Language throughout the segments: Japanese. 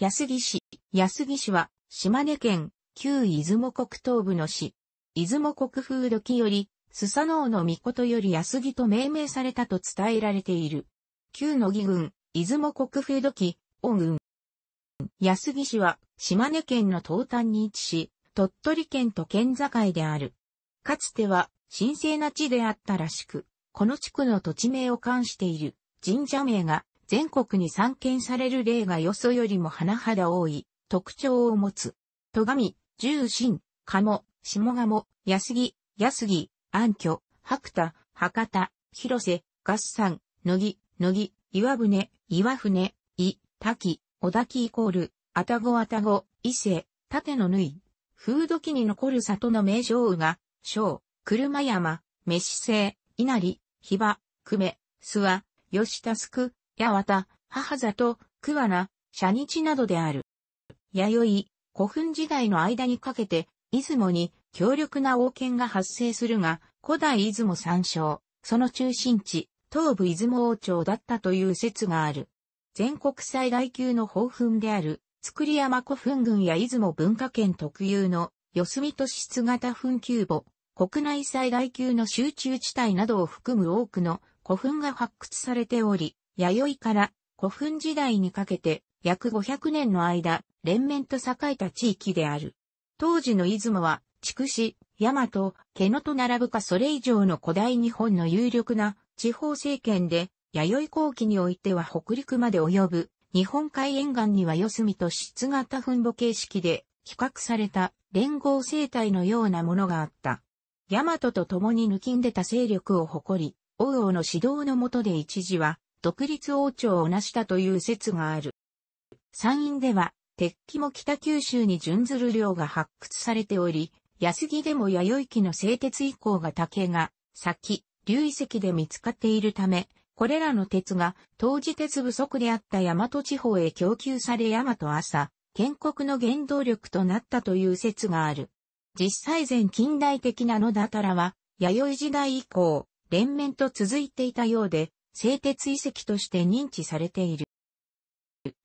安木市。安木市は、島根県、旧出雲国東部の市。出雲国風土器より、スサノオの御事より安木と命名されたと伝えられている。旧野木郡、出雲国風土器、御郡。安木市は、島根県の東端に位置し、鳥取県と県境である。かつては、神聖な地であったらしく、この地区の土地名を冠している神社名が全国に散見される例がよそよりも甚だ多い特徴を持つ。戸上、重心、鴨、下鴨、安木、安木、安居、白田、博多、広瀬、合算、乃木、乃木、岩船、岩船、伊、滝、小滝イコール、あたごあたご、伊勢、縦の縫い、風土記に残る里の名城が、小、車山、飯瀬、稲荷、ひば、久米、諏訪、吉田すく、八幡、母里、桑名、社日などである。弥生、古墳時代の間にかけて、出雲に強力な王権が発生するが、古代出雲参照、その中心地、東部出雲王朝だったという説がある。全国最大級の宝墳である、造山古墳群や出雲文化圏特有の四隅都市質型墳丘墓、国内最大級の集中地帯などを含む多くの古墳が発掘されており、弥生から古墳時代にかけて約500年の間、連綿と栄えた地域である。当時の出雲は、筑紫、大和、毛野と並ぶかそれ以上の古代日本の有力な地方政権で、弥生後期においては北陸まで及ぶ、日本海沿岸には四隅と質型墳墓形式で、比較された連合生態のようなものがあった。大和と共に抜きんでた勢力を誇り、王王の指導の下で一時は、独立王朝を成したという説がある。山陰では、鉄器も北九州に準ずる量が発掘されており、安木でも弥生期の製鉄以降が竹が、先、流遺跡で見つかっているため、これらの鉄が当時鉄不足であった大和地方へ供給され大和朝、建国の原動力となったという説がある。実際前近代的な野だたらは、弥生時代以降、連綿と続いていたようで、製鉄遺跡として認知されている。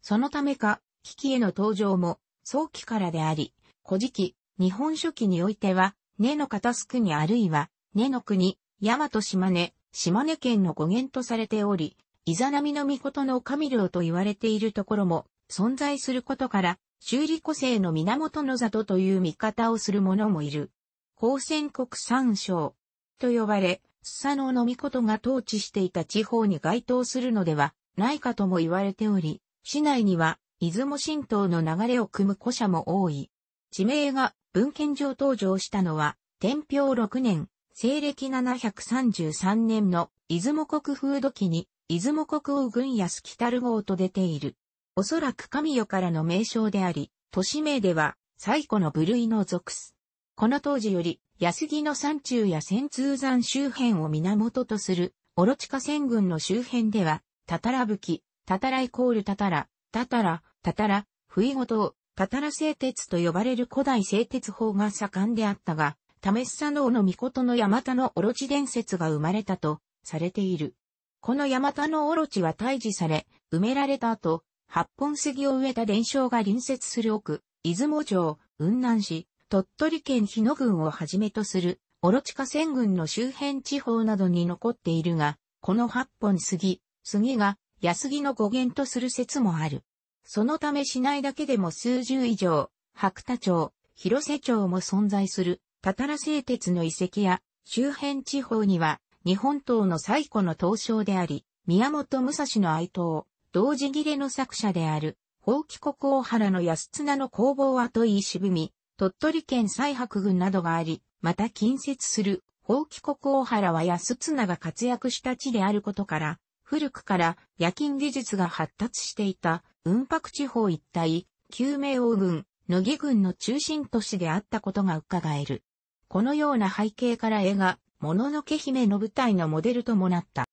そのためか、危機への登場も早期からであり、古事記、日本書紀においては、根の片すくにあるいは、根の国、大和島根、島根県の語源とされており、イザナミの御事の神領と言われているところも存在することから、修理個性の源の里という見方をする者もいる。高専国三省と呼ばれ、スサノオノミコトが統治していた地方に該当するのではないかとも言われており、市内には出雲神道の流れを組む古社も多い。地名が文献上登場したのは、天平6年、西暦733年の出雲国風土記に、出雲国王軍安北る号と出ている。おそらく神代からの名称であり、都市名では最古の部類の属す。この当時より、安木の山中や千通山周辺を源とする、オロチカ戦軍の周辺では、タタラぶき、タタライコールタタラ、タタラ、タタラ、不意ごと、タタラ製鉄と呼ばれる古代製鉄法が盛んであったが、タメッサノーの御事の山田のオロチ伝説が生まれたと、されている。この山田のオロチは退治され、埋められた後、八本杉を植えた伝承が隣接する奥、出雲城、雲南市、鳥取県日野郡をはじめとする、オロチカ仙群の周辺地方などに残っているが、この8本杉、杉が安杉の語源とする説もある。そのため市内だけでも数十以上、白田町、広瀬町も存在する、たたら製鉄の遺跡や、周辺地方には、日本刀の最古の東証であり、宮本武蔵の哀悼、同時切れの作者である、宝器国大原の安綱の工房跡い渋み、鳥取県西白郡などがあり、また近接する、法貴国大原は安綱が活躍した地であることから、古くから夜勤技術が発達していた雲白地方一帯、救命王軍、野木軍の中心都市であったことが伺える。このような背景から絵が、もののけ姫の舞台のモデルともなった。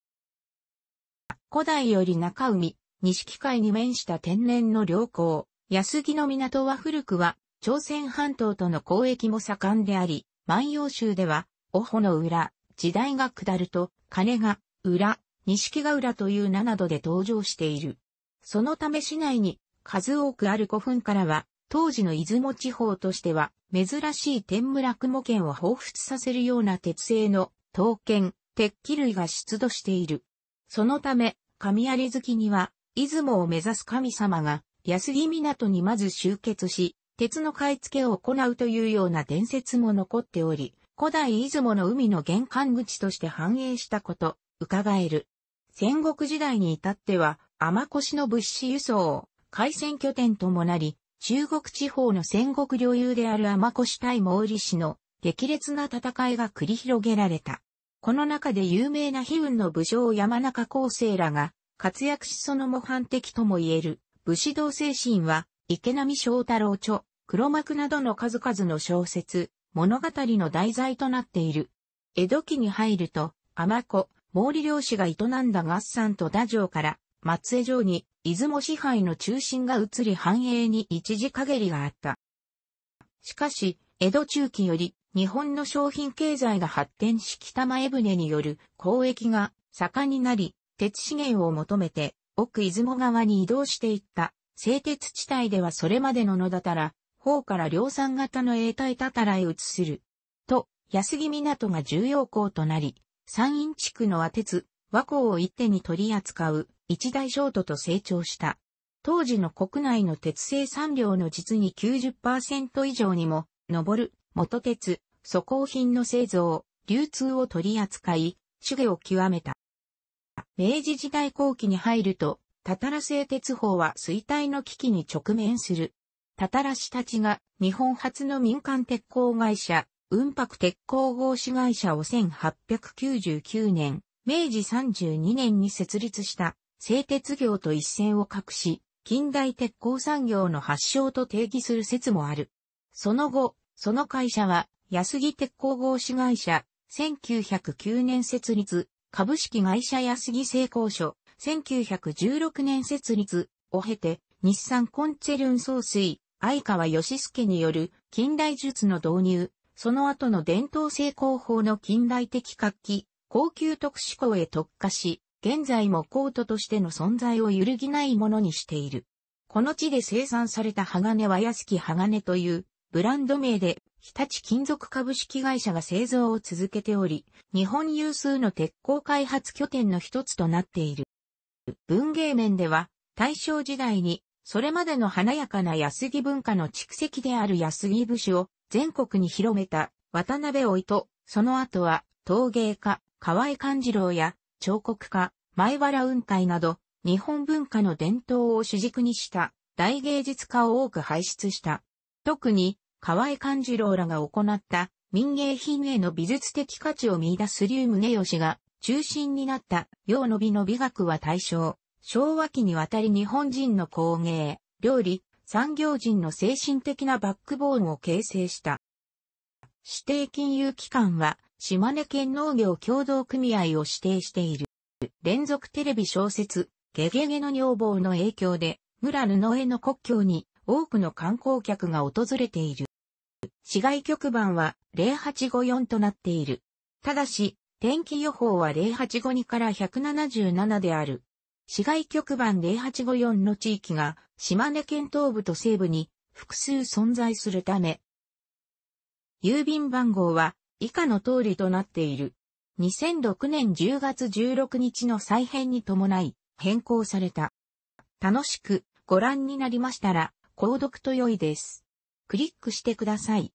古代より中海、西機械に面した天然の良港、安木の港は古くは朝鮮半島との交易も盛んであり、万葉集では、おほの裏、時代が下ると、金が、裏、錦が浦という名などで登場している。そのため市内に数多くある古墳からは、当時の出雲地方としては、珍しい天村雲圏を彷彿させるような鉄製の刀剣、鉄器類が出土している。そのため、神有月には、出雲を目指す神様が、安木港にまず集結し、鉄の買い付けを行うというような伝説も残っており、古代出雲の海の玄関口として繁栄したこと、伺える。戦国時代に至っては、天越の物資輸送、を、海戦拠点ともなり、中国地方の戦国領有である天越対毛利氏の激烈な戦いが繰り広げられた。この中で有名な悲運の武将山中康生らが活躍しその模範的とも言える武士道精神は池波正太郎著黒幕などの数々の小説、物語の題材となっている。江戸期に入ると、尼子、毛利領主が営んだ合算と打城から、松江城に、出雲支配の中心が移り繁栄に一時限りがあった。しかし、江戸中期より、日本の商品経済が発展し北前船による交易が盛んになり、鉄資源を求めて、奥出雲側に移動していった、製鉄地帯ではそれまでの野だたら、方から量産型の永体たたらへ移する。と、安木港が重要港となり、山陰地区の和鉄、和光を一手に取り扱う一大商都と成長した。当時の国内の鉄製産量の実に90%以上にも上る元鉄、素行品の製造、流通を取り扱い、主義を極めた。明治時代後期に入ると、たたら製鉄法は衰退の危機に直面する。たたらしたちが日本初の民間鉄鋼会社、雲白鉄鋼合資会社を1899年、明治32年に設立した製鉄業と一線を画し、近代鉄鋼産業の発祥と定義する説もある。その後、その会社は安木鉄鋼合資会社、1909年設立、株式会社安木製鋼所、1916年設立を経て、日産コンチェルン総水、相川義介による近代術の導入、その後の伝統成功法の近代的活気、高級特殊校へ特化し、現在もコートとしての存在を揺るぎないものにしている。この地で生産された鋼は安き鋼というブランド名で日立金属株式会社が製造を続けており、日本有数の鉄鋼開発拠点の一つとなっている。文芸面では大正時代にそれまでの華やかな安木文化の蓄積である安木節を全国に広めた渡辺老いと、その後は陶芸家、河合勘次郎や彫刻家、前原雲海など、日本文化の伝統を主軸にした大芸術家を多く輩出した。特に、河合勘次郎らが行った民芸品への美術的価値を見出す竜宗義が中心になった、洋の美の美学は対象。昭和期にわたり日本人の工芸、料理、産業人の精神的なバックボーンを形成した。指定金融機関は、島根県農業協同組合を指定している。連続テレビ小説、ゲゲゲの女房の影響で、村布江の国境に多くの観光客が訪れている。市外局番は0854となっている。ただし、天気予報は0852から177である。市外局番0854の地域が島根県東部と西部に複数存在するため、郵便番号は以下の通りとなっている。2006年10月16日の再編に伴い変更された。楽しくご覧になりましたら、購読と良いです。クリックしてください。